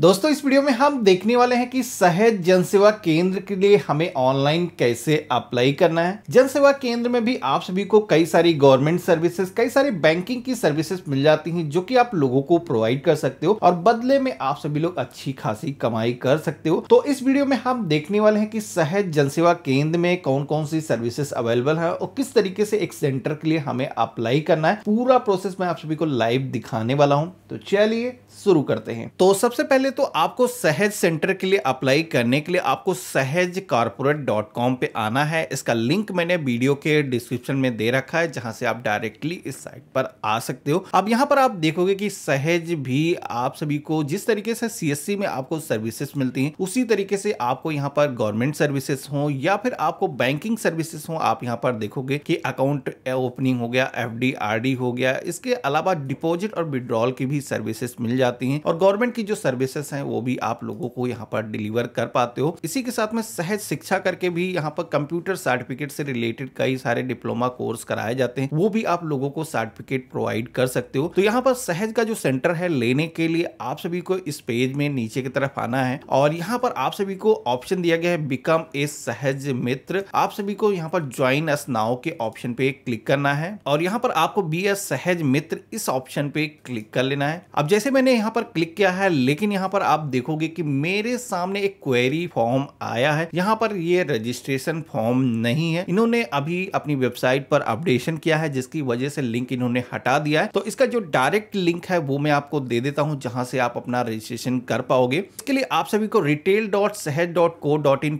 दोस्तों इस वीडियो में हम देखने वाले हैं कि सहज जनसेवा केंद्र के लिए हमें ऑनलाइन कैसे अप्लाई करना है जनसेवा केंद्र में भी आप सभी को कई सारी गवर्नमेंट सर्विसेज कई सारी बैंकिंग की सर्विसेज मिल जाती हैं जो कि आप लोगों को प्रोवाइड कर सकते हो और बदले में आप सभी लोग अच्छी खासी कमाई कर सकते हो तो इस वीडियो में हम देखने वाले हैं की सहज जन केंद्र में कौन कौन सी सर्विसेस अवेलेबल है और किस तरीके से एक सेंटर के लिए हमें अप्लाई करना है पूरा प्रोसेस मैं आप सभी को लाइव दिखाने वाला हूँ तो चलिए शुरू करते हैं तो सबसे पहले करें तो आपको सहज सेंटर के लिए अप्लाई करने के लिए आपको सहज कारपोरेट डॉट कॉम पर आना है इसका लिंक मैंने वीडियो के डिस्क्रिप्शन में दे रखा है जहां से आप डायरेक्टली इस साइट पर आ सकते हो अब यहाँ पर आप देखोगे कि सहज भी आप सभी को जिस तरीके से सीएससी में आपको सर्विसेज मिलती हैं उसी तरीके से आपको यहाँ पर गवर्नमेंट सर्विसेज हो या फिर आपको बैंकिंग सर्विसेज हो आप यहाँ पर देखोगे कि अकाउंट ओपनिंग हो गया एफ डी हो गया इसके अलावा डिपोजिट और विड्रॉल की भी सर्विसेस मिल जाती है और गवर्नमेंट की जो सर्विसेज क्लासेस हैं वो भी आप लोगों को यहाँ पर डिलीवर कर पाते हो इसी के साथ में सहज शिक्षा करके भी यहाँ पर कंप्यूटर सर्टिफिकेट से रिलेटेड कई सारे डिप्लोमा कोर्स कराए जाते हैं वो भी आप लोगों को सर्टिफिकेट प्रोवाइड कर सकते हो तो यहाँ पर सहज का जो सेंटर है लेने के लिए आप सभी को इस पेज में नीचे की तरफ आना है और यहाँ पर आप सभी को ऑप्शन दिया गया है बिकम ए सहज मित्र आप सभी को यहाँ पर ज्वाइन अस नाउ के ऑप्शन पे क्लिक करना है और यहाँ पर आपको बी एस सहज मित्र इस ऑप्शन पे क्लिक कर लेना है अब जैसे मैंने यहाँ पर क्लिक किया है लेकिन यहाँ पर आप देखोगे कि मेरे सामने एक क्वेरी फॉर्म आया है यहाँ पर ये रजिस्ट्रेशन फॉर्म नहीं है इन्होंने अभी अपनी वेबसाइट पर अपडेशन किया है जिसकी वजह से लिंक इन्होंने हटा दिया है तो इसका जो डायरेक्ट लिंक है वो मैं आपको दे देता हूँ जहां से आप अपना रजिस्ट्रेशन कर पाओगे इसके लिए आप सभी को रिटेल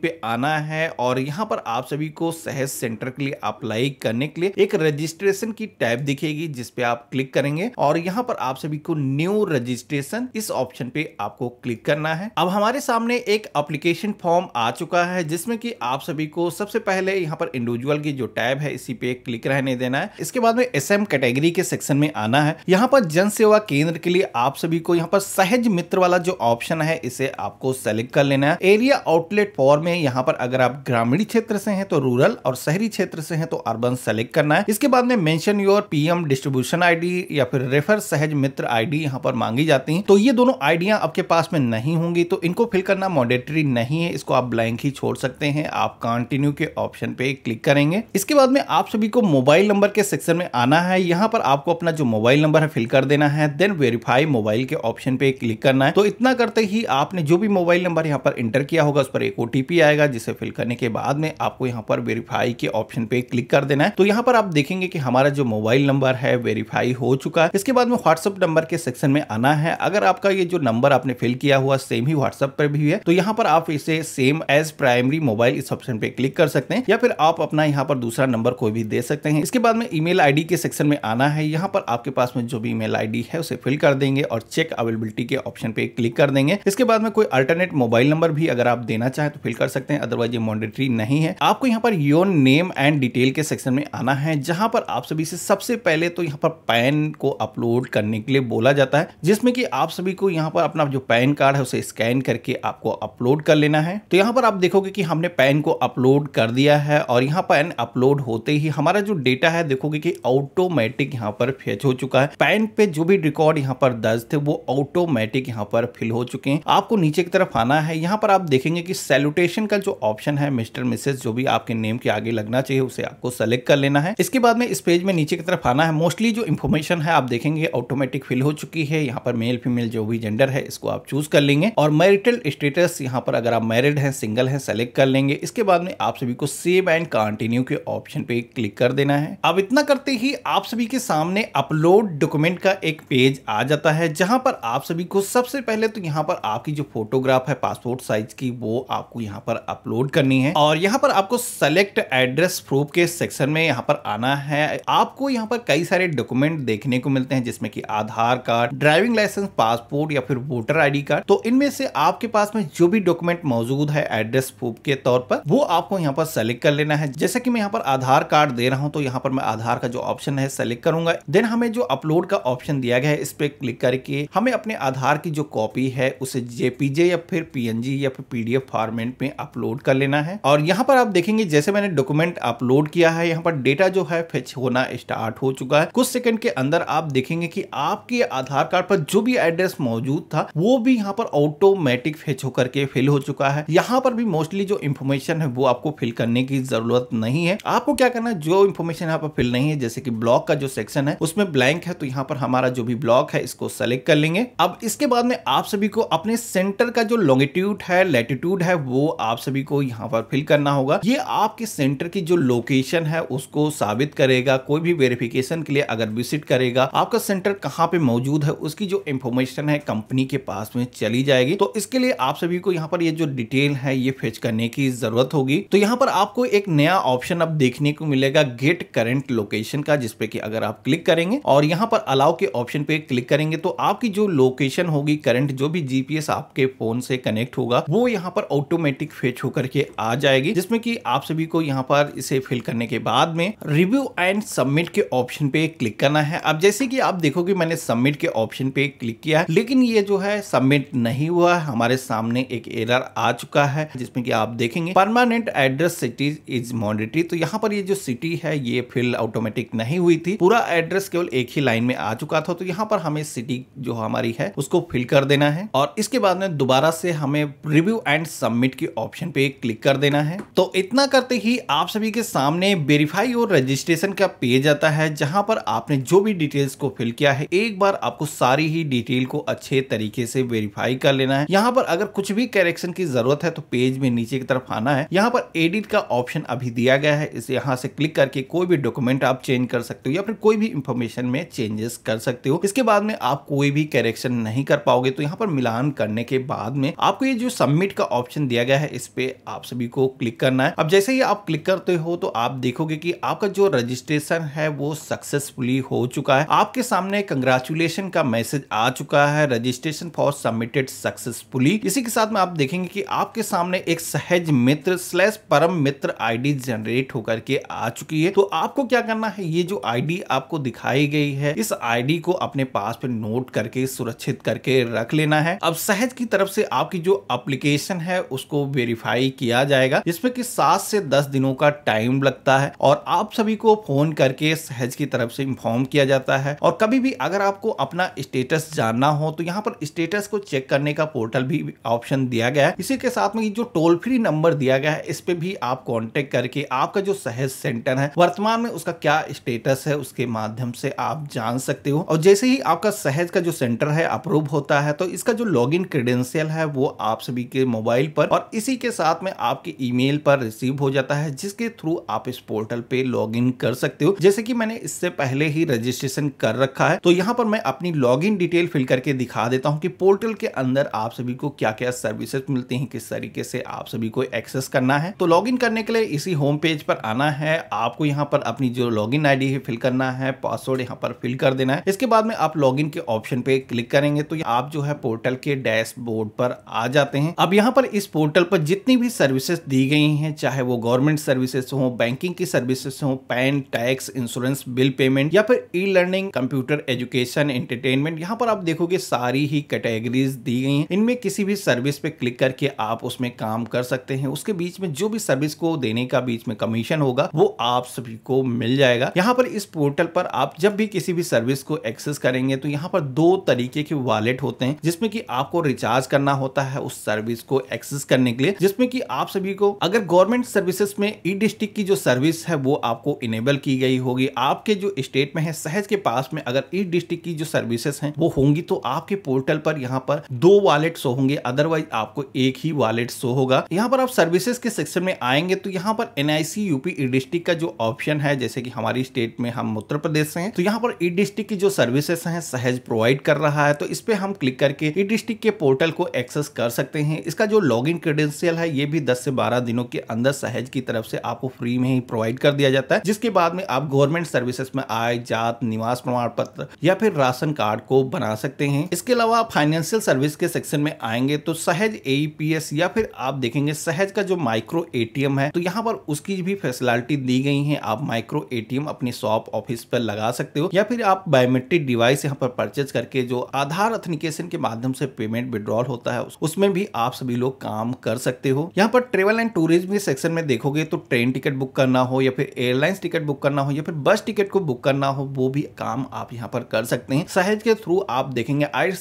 पे आना है और यहाँ पर आप सभी को सहज सेंटर के लिए अप्लाई करने के लिए एक रजिस्ट्रेशन की टैब दिखेगी जिसपे आप क्लिक करेंगे और यहाँ पर आप सभी को न्यू रजिस्ट्रेशन इस ऑप्शन पे आप आपको क्लिक करना है अब हमारे सामने एक अप्लीकेशन फॉर्म आ चुका है जिसमें कि आप सभी को सबसे पहले यहाँ पर इंडिविजुअल की जो टैब है इसी पे क्लिक रहने देना है इसके बाद में एस कैटेगरी के सेक्शन में आना है यहाँ पर जन सेवा केंद्र के लिए आप सभी को यहाँ पर सहज मित्र वाला जो ऑप्शन है इसे आपको सेलेक्ट कर लेना है एरिया आउटलेट फॉर में यहाँ पर अगर आप ग्रामीण क्षेत्र से हैं तो रूरल और शहरी क्षेत्र से हैं तो अर्बन सेलेक्ट करना है इसके बाद में mention your PM distribution ID या फिर रेफर सहज मित्र आईडी यहाँ पर मांगी जाती है तो ये दोनों आईडिया आपके आपके पास में नहीं होंगी तो इनको फिल करना मॉडेटरी नहीं है इसको आप ब्लैंक ही छोड़ सकते हैं आप कंटिन्यू के ऑप्शन पे क्लिक करेंगे इसके बाद में आप सभी को मोबाइल नंबर के सेक्शन में आना है यहाँ पर आपको अपना जो मोबाइल नंबर है फिल कर देना है देन वेरीफाई मोबाइल के ऑप्शन पे क्लिक करना है तो इतना करते ही आपने जो भी मोबाइल नंबर यहाँ पर इंटर किया होगा उस पर एक ओटीपी आएगा जिसे फिल करने के बाद में आपको यहाँ पर वेरीफाई के ऑप्शन पे क्लिक कर देना है तो यहाँ पर आप देखेंगे कि हमारा जो मोबाइल नंबर है वेरीफाई हो चुका है इसके बाद में व्हाट्सअप नंबर के सेक्शन में आना है अगर आपका ये जो नंबर आपने आपने फिल किया हुआ सेम ही व्हाट्सएप पर भी है तो यहाँ पर आप इसे सेम एज प्राइमरी मोबाइल इस ऑप्शन पे क्लिक कर सकते हैं या फिर आप अपना यहाँ पर दूसरा नंबर कोई भी दे सकते हैं इसके बाद में ईमेल आईडी के सेक्शन में आना है यहाँ पर आपके पास में जो भी ईमेल आईडी है उसे फिल कर देंगे और चेक अवेलेबिलिटी के ऑप्शन पे क्लिक कर देंगे इसके बाद में कोई अल्टरनेट मोबाइल नंबर भी अगर आप देना चाहें तो फिल कर सकते हैं अदरवाइज ये मॉनिटरी नहीं है आपको यहाँ पर योर नेम एंड डिटेल के सेक्शन में आना है जहां पर आप सभी से सबसे पहले तो यहाँ पर पैन को अपलोड करने के लिए बोला जाता है जिसमें कि आप सभी को यहाँ पर अपना जो पैन कार्ड है उसे स्कैन करके आपको अपलोड कर लेना है तो यहाँ पर आप देखोगे कि हमने पैन को अपलोड कर दिया है और यहाँ पैन अपलोड होते ही हमारा जो डेटा है देखोगे कि ऑटोमेटिक यहाँ पर फेच हो चुका है पैन पे जो भी रिकॉर्ड यहाँ पर दर्ज थे वो ऑटोमेटिक यहाँ पर फिल हो चुके हैं आपको नीचे की तरफ आना है यहाँ पर आप देखेंगे कि सेलुटेशन का जो ऑप्शन है मिस्टर मिसेज जो भी आपके नेम के आगे लगना चाहिए उसे आपको सेलेक्ट कर लेना है इसके बाद में इस पेज में नीचे की तरफ आना है मोस्टली जो इन्फॉर्मेशन है आप देखेंगे ऑटोमेटिक फिल हो चुकी है यहाँ पर मेल फीमेल जो भी जेंडर है इसको आप चूज कर लेंगे और मैरिटल स्टेटस यहाँ पर अगर आप मैरिड हैं सिंगल हैं सेलेक्ट कर लेंगे इसके बाद में आप सभी को सेव एंड कंटिन्यू के ऑप्शन पे क्लिक कर देना है अब इतना करते ही आप सभी के सामने अपलोड डॉक्यूमेंट का एक पेज आ जाता है जहां पर आप सभी को सबसे पहले तो यहाँ पर आपकी जो फोटोग्राफ है पासपोर्ट साइज की वो आपको यहाँ पर अपलोड करनी है और यहाँ पर आपको सेलेक्ट एड्रेस प्रूफ के सेक्शन में यहाँ पर आना है आपको यहाँ पर कई सारे डॉक्यूमेंट देखने को मिलते हैं जिसमें कि Aadhaar card driving licence passport या फिर वोटर आईडी कार्ड तो इनमें से आपके पास में जो भी डॉक्यूमेंट मौजूद है एड्रेस प्रूफ के तौर पर वो आपको यहाँ पर सेलेक्ट कर लेना है जैसे कि मैं यहाँ पर आधार कार्ड दे रहा हूँ तो यहाँ पर मैं आधार का जो ऑप्शन है सेलेक्ट करूंगा देन हमें जो अपलोड का ऑप्शन दिया गया है इस पर क्लिक करके हमें अपने आधार की जो कॉपी है उसे जेपीजे या फिर पीएनजी या फिर पीडीएफ फॉर्मेट में अपलोड कर लेना है और यहाँ पर आप देखेंगे जैसे मैंने डॉक्यूमेंट अपलोड किया है यहाँ पर डेटा जो है फेच होना स्टार्ट हो चुका है कुछ सेकंड के अंदर आप देखेंगे कि आपके आधार कार्ड पर जो भी एड्रेस मौजूद था वो वो भी यहाँ पर ऑटोमेटिक फेच होकर के फिल हो चुका है यहाँ पर भी मोस्टली जो इन्फॉर्मेशन है वो आपको फिल करने की जरूरत नहीं है आपको क्या करना है जो इन्फॉर्मेशन यहाँ पर फिल नहीं है जैसे कि ब्लॉक का जो सेक्शन है उसमें ब्लैंक है तो यहाँ पर हमारा जो भी ब्लॉक है इसको सेलेक्ट कर लेंगे अब इसके बाद में आप सभी को अपने सेंटर का जो लॉन्गिट्यूड है लेटिट्यूड है वो आप सभी को यहाँ पर फिल करना होगा ये आपके सेंटर की जो लोकेशन है उसको साबित करेगा कोई भी वेरिफिकेशन के लिए अगर विजिट करेगा आपका सेंटर कहाँ पे मौजूद है उसकी जो इन्फॉर्मेशन है कंपनी के पास में चली जाएगी तो इसके लिए आप सभी को यहाँ पर ये जो डिटेल है ये फेच करने की जरूरत होगी तो यहाँ पर आपको एक नया ऑप्शन अब देखने को मिलेगा गेट करेंट लोकेशन का जिसपे की अगर आप क्लिक करेंगे और यहाँ पर अलाउ के ऑप्शन पे क्लिक करेंगे तो आपकी जो लोकेशन होगी करंट जो भी जीपीएस आपके फोन से कनेक्ट होगा वो यहाँ पर ऑटोमेटिक फेच होकर के आ जाएगी जिसमें कि आप सभी को यहाँ पर इसे फिल करने के बाद में रिव्यू एंड सबमिट के ऑप्शन पे क्लिक करना है अब जैसे कि आप देखोगे मैंने सबमिट के ऑप्शन पे क्लिक किया लेकिन ये जो है सबमिट नहीं हुआ है हमारे सामने एक एरर आ चुका है जिसमें कि आप देखेंगे permanent address city is mandatory तो यहाँ पर ये जो सिटी है ये फील्ड ऑटोमेटिक नहीं हुई थी पूरा एड्रेस केवल एक ही लाइन में आ चुका था तो यहाँ पर हमें सिटी जो हमारी है उसको फिल कर देना है और इसके बाद में दोबारा से हमें रिव्यू एंड सबमिट के ऑप्शन पे क्लिक कर देना है तो इतना करते ही आप सभी के सामने वेरीफाई और रजिस्ट्रेशन का पेज आता है जहां पर आपने जो भी डिटेल्स को फिल किया है एक बार आपको सारी ही डिटेल को अच्छे तरीके इसे वेरीफाई कर लेना है यहाँ पर अगर कुछ भी करेक्शन की जरूरत है तो पेज में नीचे की तरफ आना है यहाँ पर एडिट का ऑप्शन अभी दिया गया है इसे यहाँ से क्लिक करके कोई भी डॉक्यूमेंट आप चेंज कर सकते हो या फिर कोई भी इंफॉर्मेशन में चेंजेस कर सकते हो इसके बाद में आप कोई भी करेक्शन नहीं कर पाओगे तो यहाँ पर मिलान करने के बाद में आपको ये जो सबमिट का ऑप्शन दिया गया है इस पे आप सभी को क्लिक करना है अब जैसे ही आप क्लिक करते हो तो आप देखोगे की आपका जो रजिस्ट्रेशन है वो सक्सेसफुली हो चुका है आपके सामने कंग्रेचुलेशन का मैसेज आ चुका है रजिस्ट्रेशन फॉर सबमिटेड सक्सेसफुली इसी के साथ में आप देखेंगे कि आपके सामने एक सहज मित्र स्लैश परम मित्र आईडी जनरेट होकर के आ चुकी है तो आपको क्या करना है ये जो आईडी आपको दिखाई गई है इस आईडी को अपने पास पे नोट करके सुरक्षित करके रख लेना है अब सहज की तरफ से आपकी जो अप्लीकेशन है उसको वेरीफाई किया जाएगा जिसमें कि सात से दस दिनों का टाइम लगता है और आप सभी को फोन करके सहज की तरफ से इन्फॉर्म किया जाता है और कभी भी अगर आपको अपना स्टेटस जानना हो तो यहाँ पर स्टेटस स्टेटस को चेक करने का पोर्टल भी ऑप्शन दिया गया है इसी के साथ में जो टोल फ्री नंबर दिया गया है इस पर भी आप कॉन्टेक्ट करके आपका जो सहेज सेंटर है वर्तमान में उसका क्या स्टेटस है उसके माध्यम से आप जान सकते हो और जैसे ही आपका सहेज का जो सेंटर है अप्रूव होता है तो इसका जो लॉग इन क्रेडेंशियल है वो आप सभी के मोबाइल पर और इसी के साथ में आपके ईमेल पर रिसीव हो जाता है जिसके थ्रू आप इस पोर्टल पे लॉग इन कर सकते हो जैसे कि मैंने इससे पहले ही रजिस्ट्रेशन कर रखा है तो यहाँ पर मैं अपनी लॉग इन डिटेल फिल करके दिखा देता हूँ कि पोर्टल के अंदर आप सभी को क्या क्या सर्विसेज मिलती हैं किस तरीके से आप सभी को एक्सेस करना है तो लॉगिन करने के लिए इसी होम पेज पर आना है आपको यहाँ पर अपनी जो लॉगिन आईडी है फिल करना है पासवर्ड यहाँ पर फिल कर देना है इसके बाद में आप लॉगिन के ऑप्शन पे क्लिक करेंगे तो आप जो है पोर्टल के डैशबोर्ड पर आ जाते हैं अब यहाँ पर इस पोर्टल पर जितनी भी सर्विसेज दी गई है चाहे वो गवर्नमेंट सर्विसेज हो बैंकिंग की सर्विसेज हो PAN tax insurance bill payment या फिर e learning computer education entertainment यहाँ पर आप देखोगे सारी ही कैटेगरी कैटेगरीज दी गई हैं इनमें किसी भी सर्विस पे क्लिक करके आप उसमें काम कर सकते हैं उसके बीच में जो भी सर्विस को देने का बीच में कमीशन होगा वो आप सभी को मिल जाएगा यहाँ पर इस पोर्टल पर आप जब भी किसी भी सर्विस को एक्सेस करेंगे तो यहाँ पर दो तरीके के वॉलेट होते हैं जिसमें की आपको रिचार्ज करना होता है उस सर्विस को एक्सेस करने के लिए जिसमें की आप सभी को अगर गवर्नमेंट सर्विसेस में ई डिस्ट्रिक्ट की जो सर्विस है वो आपको इनेबल की गई होगी आपके जो स्टेट में है सहज के पास में अगर ई डिस्ट्रिक्ट की जो सर्विसेज हैं वो होंगी तो आपके पोर्टल पर यहाँ पर दो वॉलेट शो होंगे अदरवाइज आपको एक ही वॉलेट शो होगा यहाँ पर आप सर्विसेज के सेक्शन में आएंगे तो यहाँ पर एनआईसी यूपी ई डिस्ट्रिक्ट का जो ऑप्शन है जैसे कि हमारी स्टेट में हम उत्तर प्रदेश से हैं तो यहाँ पर ई e डिस्ट्रिक्ट की जो सर्विसेस हैं सहज प्रोवाइड कर रहा है तो इस पे हम क्लिक करके ई e डिस्ट्रिक्ट के पोर्टल को एक्सेस कर सकते हैं इसका जो लॉग इन क्रेडेंशियल है ये भी दस से बारह दिनों के अंदर सहज की तरफ से आपको फ्री में ही प्रोवाइड कर दिया जाता है जिसके बाद में आप गवर्नमेंट सर्विसेज में आय जात निवास प्रमाण पत्र या फिर राशन कार्ड को बना सकते हैं इसके अलावा फाइनेंस फाइनेंशियल सर्विस के सेक्शन में आएंगे तो सहज एईपीएस या फिर आप देखेंगे सहज का जो माइक्रो एटीएम है तो यहाँ पर उसकी भी फैसिलिटी दी गई है आप माइक्रो एटीएम अपने शॉप ऑफिस पर लगा सकते हो या फिर आप बायोमेट्रिक डिवाइस यहाँ पर परचेज करके जो आधार अथनिकेशन के माध्यम से पेमेंट विड्रॉल होता है उसमें भी आप सभी लोग काम कर सकते हो यहाँ पर ट्रेवल एंड टूरिज्म के सेक्शन में देखोगे तो ट्रेन टिकट बुक करना हो या फिर एयरलाइंस टिकट बुक करना हो या फिर बस टिकट को बुक करना हो वो भी काम आप यहाँ पर कर सकते हैं सहज के थ्रू आप देखेंगे आई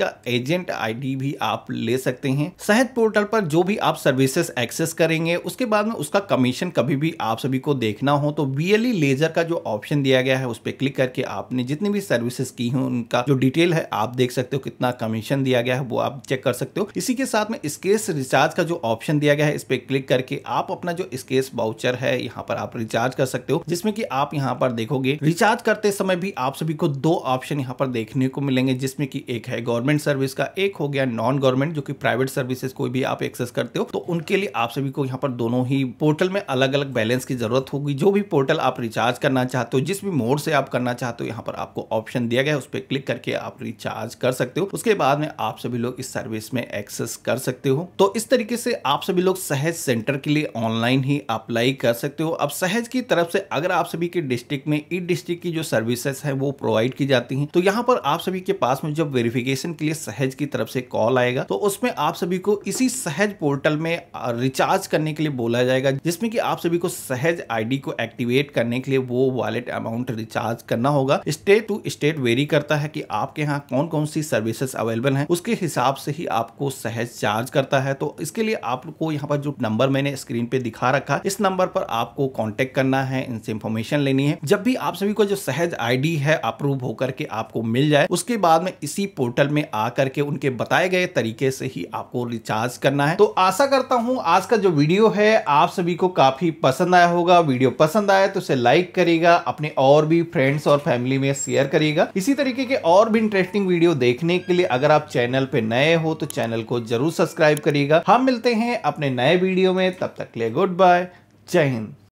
का एजेंट आईडी भी आप ले सकते हैं शहद पोर्टल पर जो भी आप सर्विसेज एक्सेस करेंगे उसके बाद में उसका कमीशन कभी भी आप सभी को देखना हो तो बीएलई लेजर का जो ऑप्शन दिया गया है उस पर क्लिक करके आपने जितनी भी सर्विसेज की है उनका जो डिटेल है आप देख सकते हो कितना कमीशन दिया गया है वो आप चेक कर सकते हो इसी के साथ में स्केस रिचार्ज का जो ऑप्शन दिया गया है इस पर क्लिक करके आप अपना जो स्केस बाउचर है यहाँ पर आप रिचार्ज कर सकते हो जिसमें कि आप यहाँ पर देखोगे रिचार्ज करते समय भी आप सभी को दो ऑप्शन यहाँ पर देखने को मिलेंगे जिसमें कि एक है गवर्नमेंट गवर्नमेंट सर्विस का एक हो गया नॉन गवर्नमेंट जो कि प्राइवेट सर्विसेज कोई भी आप एक्सेस करते हो तो उनके लिए आप सभी को यहाँ पर दोनों ही पोर्टल में अलग अलग बैलेंस की जरूरत होगी जो भी पोर्टल आप रिचार्ज करना चाहते हो जिस भी मोड से आप करना चाहते हो यहाँ पर आपको ऑप्शन दिया गया है उस पर क्लिक करके आप रिचार्ज कर सकते हो उसके बाद में आप सभी लोग इस सर्विस में एक्सेस कर सकते हो तो इस तरीके से आप सभी लोग सहज सेंटर के लिए ऑनलाइन ही अप्लाई कर सकते हो अब सहज की तरफ से अगर आप सभी के डिस्ट्रिक्ट में ई डिस्ट्रिक्ट की जो सर्विसेज है वो प्रोवाइड की जाती है तो यहाँ पर आप सभी के पास में जब वेरिफिकेशन के लिए सहज की तरफ से कॉल आएगा तो उसमें आप सभी को इसी सहज पोर्टल में रिचार्ज करने के लिए बोला जाएगा जिसमें कि आप सभी को सहज आईडी को एक्टिवेट करने के लिए वो वॉलेट अमाउंट रिचार्ज करना होगा स्टेट टू स्टेट वेरी करता है कि आपके यहाँ कौन कौन सी सर्विसेज अवेलेबल है उसके हिसाब से ही आपको सहज चार्ज करता है तो इसके लिए आपको यहाँ पर जो नंबर मैंने स्क्रीन पे दिखा रखा इस नंबर पर आपको कॉन्टेक्ट करना है इनसे इन्फॉर्मेशन लेनी है जब भी आप सभी को जो सहज आई है अप्रूव होकर के आपको मिल जाए उसके बाद में इसी पोर्टल में में आ करके उनके बताए गए तरीके से ही आपको रिचार्ज करना है तो आशा करता हूं आज का जो वीडियो है आप सभी को काफी पसंद आया होगा वीडियो पसंद आया तो उसे लाइक करेगा अपने और भी फ्रेंड्स और फैमिली में शेयर करेगा इसी तरीके के और भी इंटरेस्टिंग वीडियो देखने के लिए अगर आप चैनल पे नए हो तो चैनल को जरूर सब्सक्राइब करिएगा हम मिलते हैं अपने नए वीडियो में तब तक ले गुड बाय जय हिंद